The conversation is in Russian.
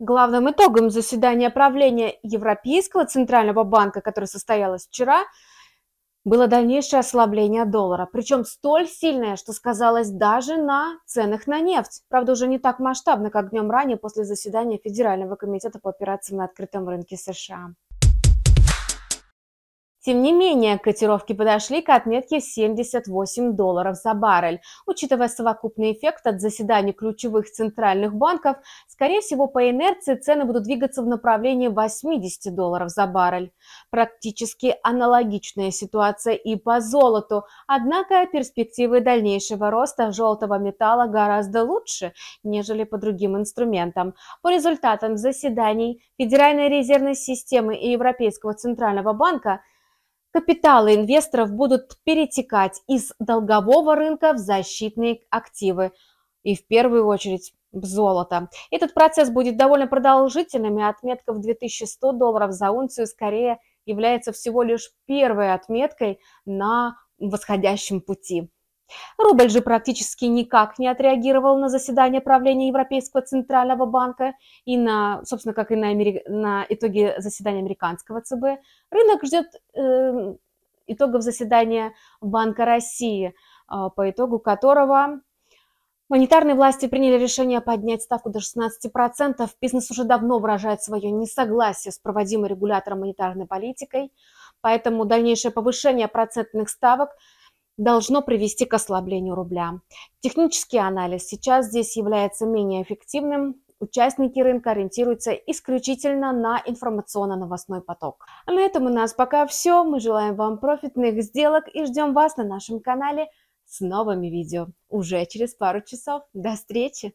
Главным итогом заседания правления Европейского центрального банка, которое состоялось вчера, было дальнейшее ослабление доллара. Причем столь сильное, что сказалось даже на ценах на нефть. Правда, уже не так масштабно, как днем ранее после заседания Федерального комитета по операциям на открытом рынке США. Тем не менее, котировки подошли к отметке 78 долларов за баррель. Учитывая совокупный эффект от заседаний ключевых центральных банков, скорее всего, по инерции цены будут двигаться в направлении 80 долларов за баррель. Практически аналогичная ситуация и по золоту, однако перспективы дальнейшего роста желтого металла гораздо лучше, нежели по другим инструментам. По результатам заседаний Федеральной резервной системы и Европейского центрального банка – Капиталы инвесторов будут перетекать из долгового рынка в защитные активы и в первую очередь в золото. Этот процесс будет довольно продолжительным, и отметка в 2100 долларов за унцию скорее является всего лишь первой отметкой на восходящем пути. Рубль же практически никак не отреагировал на заседание правления Европейского центрального банка и на, собственно, как и на, Амери... на итоги заседания американского ЦБ. Рынок ждет э, итогов заседания Банка России, э, по итогу которого монетарные власти приняли решение поднять ставку до 16%. Бизнес уже давно выражает свое несогласие с проводимой регулятором монетарной политикой, поэтому дальнейшее повышение процентных ставок – должно привести к ослаблению рубля. Технический анализ сейчас здесь является менее эффективным, участники рынка ориентируются исключительно на информационно-новостной поток. А на этом у нас пока все. Мы желаем вам профитных сделок и ждем вас на нашем канале с новыми видео уже через пару часов. До встречи!